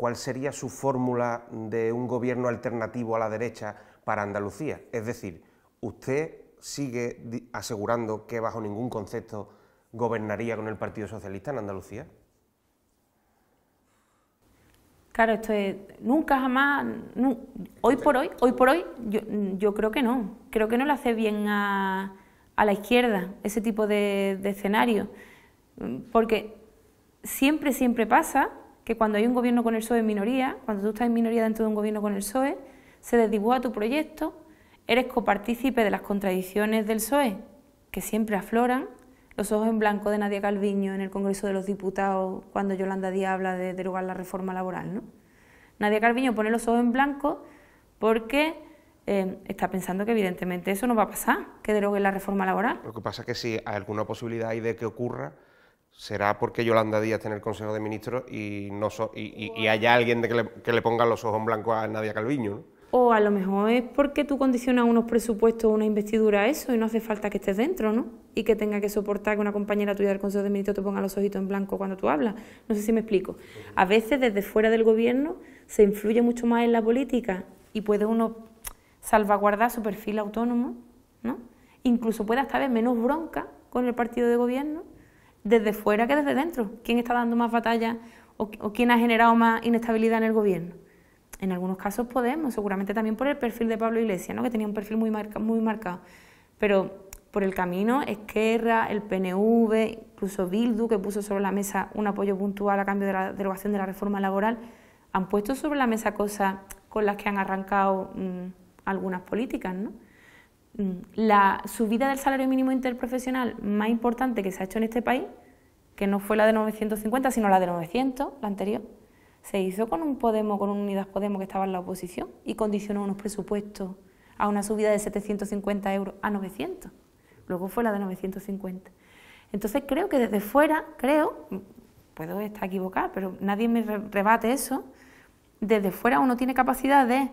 cuál sería su fórmula de un gobierno alternativo a la derecha para Andalucía. Es decir, usted sigue asegurando que bajo ningún concepto gobernaría con el Partido Socialista en Andalucía. Claro, esto es nunca jamás, hoy por hoy, hoy por hoy, yo, creo que no, creo que no le hace bien a, la izquierda ese tipo de escenario, porque siempre, siempre pasa que cuando hay un gobierno con el PSOE en minoría, cuando tú estás en minoría dentro de un gobierno con el PSOE, se desdibuja tu proyecto, eres copartícipe de las contradicciones del PSOE, que siempre afloran, los ojos en blanco de Nadia Calviño en el Congreso de los Diputados cuando Yolanda Díaz habla de derogar la reforma laboral. ¿no? Nadia Calviño pone los ojos en blanco porque eh, está pensando que evidentemente eso no va a pasar, que derogue la reforma laboral. Lo que pasa es que si hay alguna posibilidad de que ocurra, será porque Yolanda Díaz tiene el Consejo de Ministros y, no y, haya alguien que, le, ponga los ojos en blanco a Nadia Calviño. O a lo mejor es porque tú condicionas unos presupuestos, una investidura a eso y no hace falta que estés dentro, ¿no? Y que tenga que soportar que una compañera tuya del Consejo de Ministros te ponga los ojitos en blanco cuando tú hablas. No sé si me explico. A veces desde fuera del gobierno se influye mucho más en la política y puede uno salvaguardar su perfil autónomo, ¿no? Incluso puede hasta haber menos bronca con el partido de gobierno desde fuera que desde dentro. ¿Quién está dando más batalla o, quién ha generado más inestabilidad en el gobierno? En algunos casos Podemos, seguramente también por el perfil de Pablo Iglesias, ¿no? que tenía un perfil muy, muy marcado. Pero por el camino, Esquerra, el PNV, incluso Bildu, que puso sobre la mesa un apoyo puntual a cambio de la derogación de la reforma laboral, han puesto sobre la mesa cosas con las que han arrancado mm, algunas políticas, ¿no? Mm, la subida del salario mínimo interprofesional más importante que se ha hecho en este país, que no fue la de 950, sino la de 900, la anterior, se hizo con un Podemos, con un Unidas Podemos que estaba en la oposición y condicionó unos presupuestos a una subida de 750 euros a 900. Luego fue la de 950. Entonces creo que desde fuera, creo, puedo estar equivocado, pero nadie me rebate eso, desde fuera uno tiene capacidad de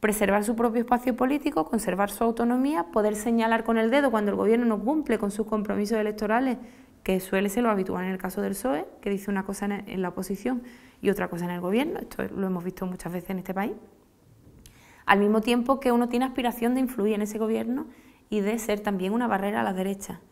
preservar su propio espacio político, conservar su autonomía, poder señalar con el dedo cuando el gobierno no cumple con sus compromisos electorales, que suele ser lo habitual en el caso del PSOE, que dice una cosa en la oposición y otra cosa en el gobierno, esto lo hemos visto muchas veces en este país, al mismo tiempo que uno tiene aspiración de influir en ese gobierno y de ser también una barrera a la derecha.